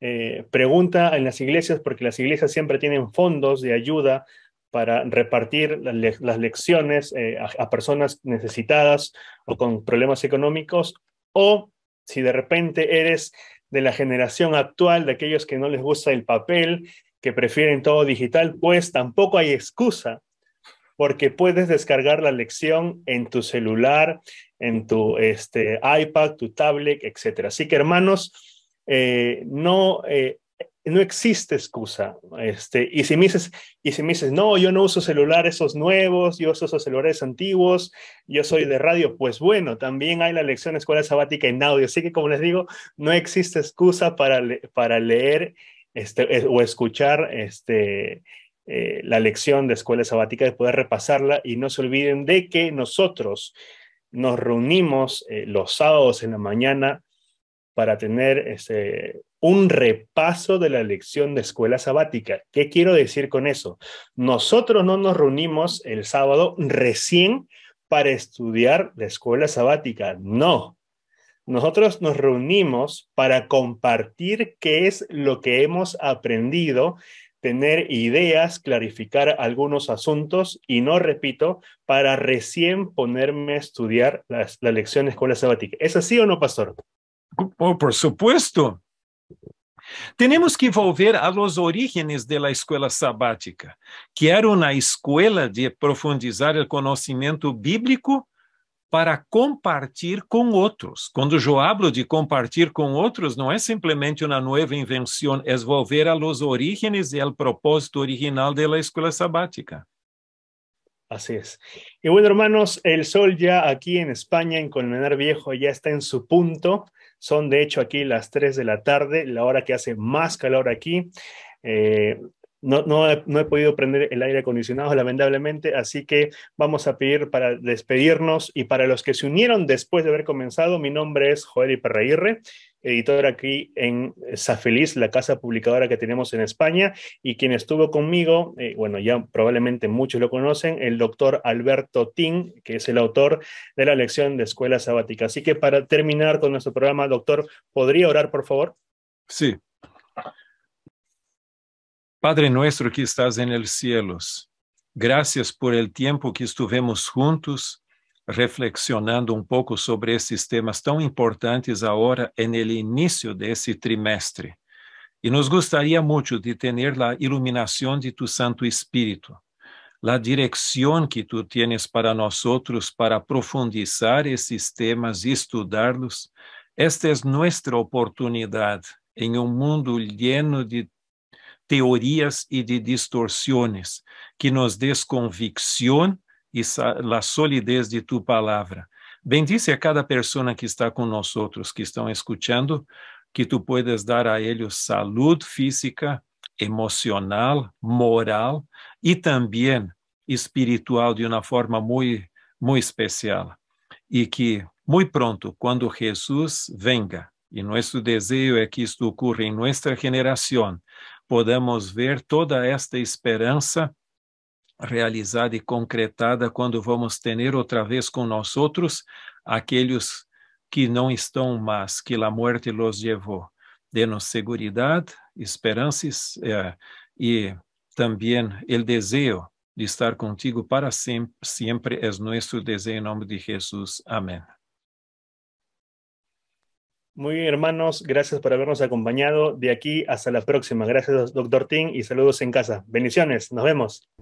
eh, pregunta en las iglesias, porque las iglesias siempre tienen fondos de ayuda para repartir las, lecciones eh, a, personas necesitadas o con problemas económicos, o si de repente eres de la generación actual, de aquellos que no les gusta el papel, que prefieren todo digital, pues tampoco hay excusa porque puedes descargar la lección en tu celular, en tu este, iPad, tu tablet, etc. Así que hermanos, eh, no, eh, no existe excusa. Este, y, si me dices, y si me dices, no, yo no uso celulares esos nuevos, yo uso esos celulares antiguos, yo soy de radio, pues bueno, también hay la lección Escuela Sabática en audio. Así que como les digo, no existe excusa para, para leer este, eh, o escuchar este, eh, la lección de escuela sabática, de poder repasarla y no se olviden de que nosotros nos reunimos eh, los sábados en la mañana para tener este, un repaso de la lección de escuela sabática. ¿Qué quiero decir con eso? Nosotros no nos reunimos el sábado recién para estudiar la escuela sabática, no. Nosotros nos reunimos para compartir qué es lo que hemos aprendido tener ideas, clarificar algunos asuntos y no repito, para recién ponerme a estudiar las, la lección de escuela sabática. ¿Es así o no, pastor? Oh, por supuesto. Tenemos que volver a los orígenes de la escuela sabática, que era una escuela de profundizar el conocimiento bíblico para compartir con otros. Cuando yo hablo de compartir con otros, no es simplemente una nueva invención. Es volver a los orígenes y e al propósito original de la escuela sabática. Así es. Y bueno, hermanos, el sol ya aquí en España, en Colmenar Viejo, ya está en su punto. Son de hecho aquí las 3 de la tarde, la hora que hace más calor aquí. Eh, no, no, he, podido prender el aire acondicionado, lamentablemente, así que vamos a pedir para despedirnos y para los que se unieron después de haber comenzado, mi nombre es Joel Iperreirre, editor aquí en eh, Safeliz, la casa publicadora que tenemos en España, y quien estuvo conmigo, eh, bueno, ya probablemente muchos lo conocen, el doctor Alberto Ting, que es el autor de la lección de Escuela Sabática. Así que para terminar con nuestro programa, doctor, ¿podría orar, por favor? Sí, Padre nuestro que estás en el cielo, gracias por el tiempo que estivemos juntos reflexionando um pouco sobre esses temas tão importantes agora no início desse trimestre. E nos gustaría muito de ter a iluminação de tu Santo Espírito, a direção que tu tienes para nós outros para profundizar esses temas e estudá-los. Esta é es nossa oportunidade em um mundo lleno de teorias e de distorções que nos desconvicção e a solidez de Tua palavra. Bendice a cada pessoa que está conosco, outros que estão escutando, que tu puedas dar a ele salud física, emocional, moral e também espiritual de uma forma muito, muito especial. e que muito pronto, quando Jesus venga, e nosso desejo é que isto ocorra em nossa geração podemos ver toda esta esperança realizada e concretada quando vamos ter outra vez com nós outros aqueles que não estão mais que a morte los levou. nos segurança, esperanças eh, é, e também o desejo de estar contigo para sempre, sempre é nosso desejo em nome de Jesus. Amém. Muy bien, hermanos, gracias por habernos acompañado. De aquí hasta la próxima. Gracias, doctor Ting, y saludos en casa. Bendiciones, nos vemos.